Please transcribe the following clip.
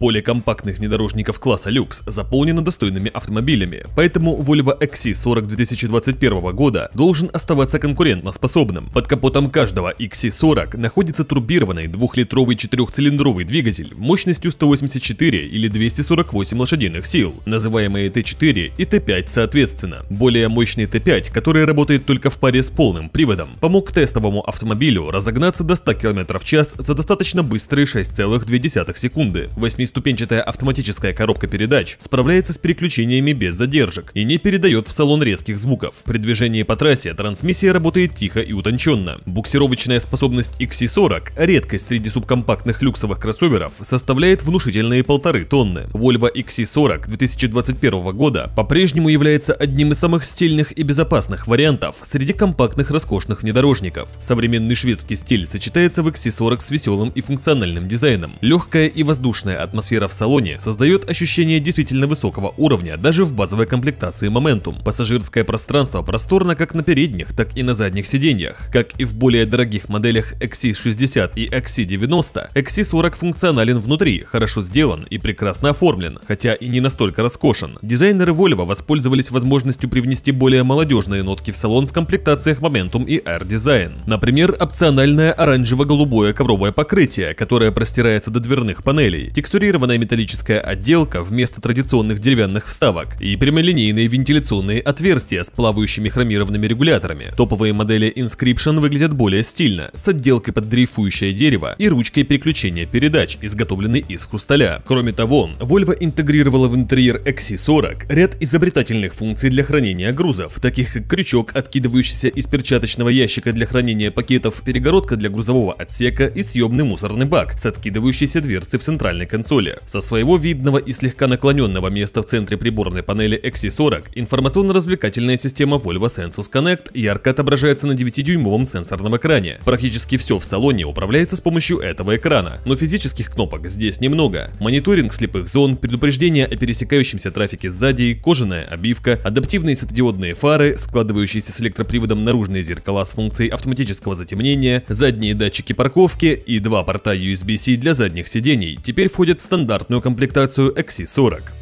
Поле компактных внедорожников класса люкс заполнено достойными автомобилями, поэтому Volvo XC40 2021 года должен оставаться конкурентоспособным. Под капотом каждого XC40 находится турбированный двухлитровый четырехцилиндровый двигатель мощностью 184 или 248 лошадиных сил, называемые Т4 и Т5 соответственно. Более мощный Т5, который работает только в паре с полным приводом, помог тестовому автомобилю разогнаться до 100 км в час за достаточно быстрые 6,2 секунды, 8 ступенчатая автоматическая коробка передач справляется с переключениями без задержек и не передает в салон резких звуков. При движении по трассе трансмиссия работает тихо и утонченно. Буксировочная способность XC40, редкость среди субкомпактных люксовых кроссоверов, составляет внушительные полторы тонны. Volvo XC40 2021 года по-прежнему является одним из самых стильных и безопасных вариантов среди компактных роскошных внедорожников. Современный шведский стиль сочетается в XC40 с веселым и функциональным дизайном. Легкая и воздушная атмосфера атмосфера в салоне создает ощущение действительно высокого уровня даже в базовой комплектации Momentum. Пассажирское пространство просторно как на передних, так и на задних сиденьях. Как и в более дорогих моделях XC60 и XC90, XC40 функционален внутри, хорошо сделан и прекрасно оформлен, хотя и не настолько роскошен. Дизайнеры Volvo воспользовались возможностью привнести более молодежные нотки в салон в комплектациях Momentum и Air Design. Например, опциональное оранжево-голубое ковровое покрытие, которое простирается до дверных панелей. Текстури гофрированная металлическая отделка вместо традиционных деревянных вставок и прямолинейные вентиляционные отверстия с плавающими хромированными регуляторами. Топовые модели Inscription выглядят более стильно, с отделкой под дрейфующее дерево и ручкой переключения передач, изготовленной из хрусталя. Кроме того, Volvo интегрировала в интерьер XC40 ряд изобретательных функций для хранения грузов, таких как крючок, откидывающийся из перчаточного ящика для хранения пакетов, перегородка для грузового отсека и съемный мусорный бак с откидывающейся дверцей в центральной консоли консоли. Со своего видного и слегка наклоненного места в центре приборной панели XC40 информационно-развлекательная система Volvo Sensus Connect ярко отображается на 9-дюймовом сенсорном экране. Практически все в салоне управляется с помощью этого экрана, но физических кнопок здесь немного. Мониторинг слепых зон, предупреждение о пересекающемся трафике сзади, кожаная обивка, адаптивные светодиодные фары, складывающиеся с электроприводом наружные зеркала с функцией автоматического затемнения, задние датчики парковки и два порта USB-C для задних сидений теперь входят стандартную комплектацию XC40.